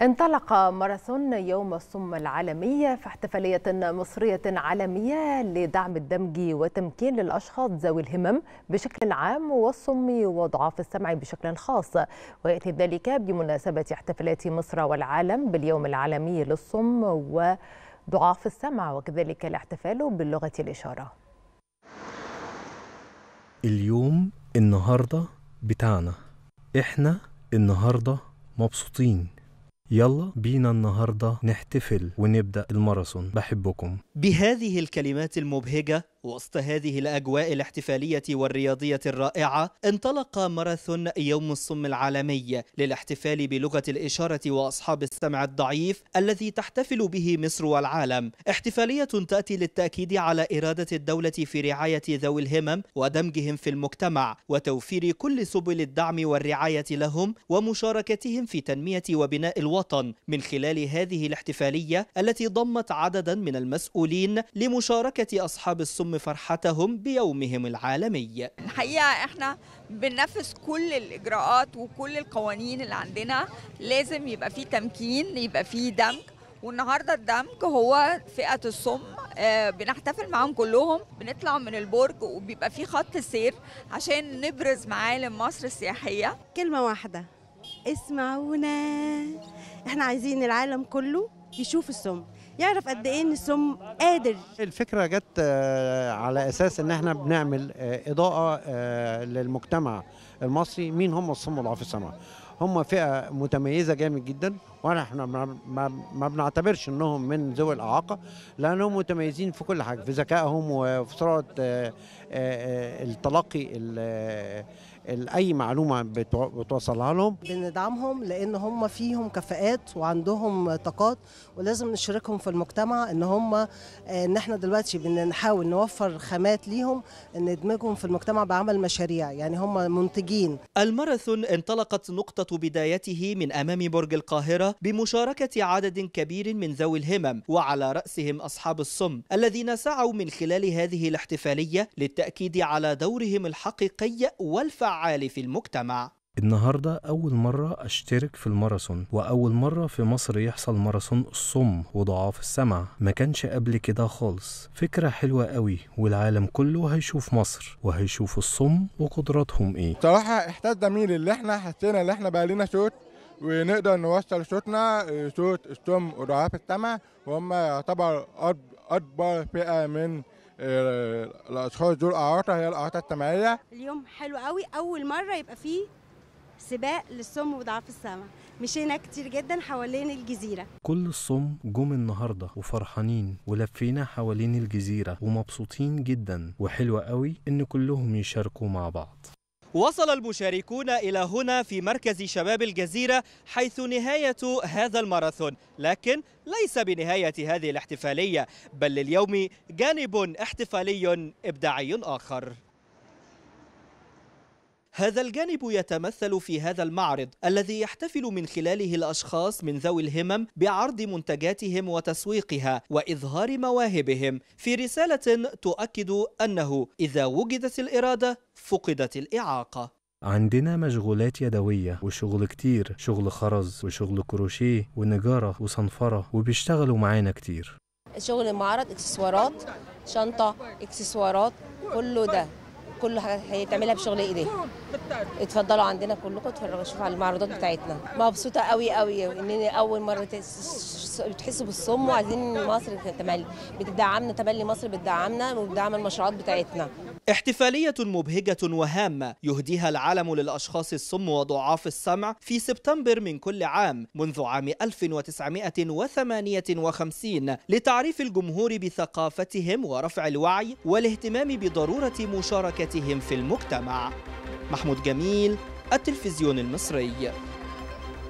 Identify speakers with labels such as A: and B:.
A: انطلق ماراثون يوم الصم العالمي في احتفالية مصرية عالمية لدعم الدمج وتمكين للأشخاص ذوي الهمم بشكل عام والصم وضعاف السمع بشكل خاص ويأتي ذلك بمناسبة احتفالات مصر والعالم باليوم العالمي للصم وضعاف السمع وكذلك الاحتفال باللغة الإشارة
B: اليوم النهاردة بتاعنا احنا النهاردة مبسوطين يلا بينا النهارده نحتفل ونبدا الماراثون بحبكم
A: بهذه الكلمات المبهجه وسط هذه الأجواء الاحتفالية والرياضية الرائعة انطلق ماراثون يوم الصم العالمي للاحتفال بلغة الإشارة وأصحاب السمع الضعيف الذي تحتفل به مصر والعالم احتفالية تأتي للتأكيد على إرادة الدولة في رعاية ذوي الهمم ودمجهم في المجتمع وتوفير كل سبل الدعم والرعاية لهم ومشاركتهم في تنمية وبناء الوطن من خلال هذه الاحتفالية التي ضمت عددا من المسؤولين لمشاركة أصحاب الصم ليعم فرحتهم بيومهم العالمي الحقيقة احنا بننفذ كل الإجراءات وكل القوانين اللي عندنا لازم يبقى في تمكين يبقى في دمج والنهارده الدمج هو فئه الصم آه، بنحتفل معاهم كلهم بنطلع من البرج وبيبقى في خط سير عشان نبرز معالم مصر السياحيه كلمه واحده اسمعونا احنا عايزين العالم كله يشوف السم يعرف قد ايه ان السم قادر الفكره جت آه، على اساس ان احنا بنعمل آه، اضاءه آه، للمجتمع المصري مين هم الصم ضعاف السمع هم فئه متميزه جامد جدا واحنا ما بنعتبرش انهم من ذوي الاعاقه لانهم متميزين في كل حاجه في ذكائهم وفي سرعه التلقي اي معلومه بتوصلها لهم
B: بندعمهم لان هم فيهم كفاءات وعندهم طاقات ولازم نشاركهم في المجتمع ان هم آه، ان احنا دلوقتي بنحاول نوفر خامات ليهم ندمجهم في المجتمع بعمل مشاريع يعني هم منتجين
A: الماراثون انطلقت نقطه بدايته من امام برج القاهره بمشاركه عدد كبير من ذوي الهمم وعلى راسهم اصحاب السم الذين سعوا من خلال هذه الاحتفاليه للتاكيد على دورهم الحقيقي والفعال الفعال في المجتمع
B: النهاردة أول مرة أشترك في الماراثون وأول مرة في مصر يحصل ماراثون الصم وضعاف السمع ما كانش قبل كده خالص فكرة حلوة قوي والعالم كله هيشوف مصر وهيشوف الصم وقدراتهم إيه
A: صراحة إحساس جميل اللي إحنا حسينا اللي إحنا بقى لنا صوت ونقدر نوصل صوتنا آه، صوت الصم وضعاف السمع وهم يعتبر أكبر فئة من آه، الاشخاص دول اعاقه هي الاعاقه التمعية اليوم حلو قوي اول مره يبقى فيه سباق للصم وضعاف السمع مشينا كتير جدا حوالين الجزيرة
B: كل الصم جم النهاردة وفرحانين ولفينا حوالين الجزيرة ومبسوطين جدا وحلوة قوي ان كلهم يشاركوا مع بعض
A: وصل المشاركون إلى هنا في مركز شباب الجزيرة حيث نهاية هذا الماراثون لكن ليس بنهاية هذه الاحتفالية بل لليوم جانب احتفالي إبداعي آخر هذا الجانب يتمثل في هذا المعرض الذي يحتفل من خلاله الأشخاص من ذوي الهمم بعرض منتجاتهم وتسويقها وإظهار مواهبهم في رسالة تؤكد أنه إذا وجدت الإرادة فقدت
B: الإعاقة عندنا مشغولات يدوية وشغل كتير شغل خرز وشغل كروشيه ونجارة وصنفرة وبيشتغلوا معانا كتير
A: شغل معرض اكسسوارات شنطة اكسسوارات كله ده كل حاجه هيتعملها يعني بشغل ايديها اتفضلوا عندنا كلكم اتفرجوا شوفوا على المعروضات بتاعتنا مبسوطه قوي قوي ان اول مره بتحسوا بالصم وعايزين مصر تملي بتدعمنا تملي مصر بتدعمنا وبتدعم المشروعات بتاعتنا احتفالية مبهجة وهامة يهديها العالم للأشخاص الصم وضعاف السمع في سبتمبر من كل عام منذ عام 1958 لتعريف الجمهور بثقافتهم ورفع الوعي والاهتمام بضرورة مشاركة ومكانتهم في المجتمع محمود جميل التلفزيون المصري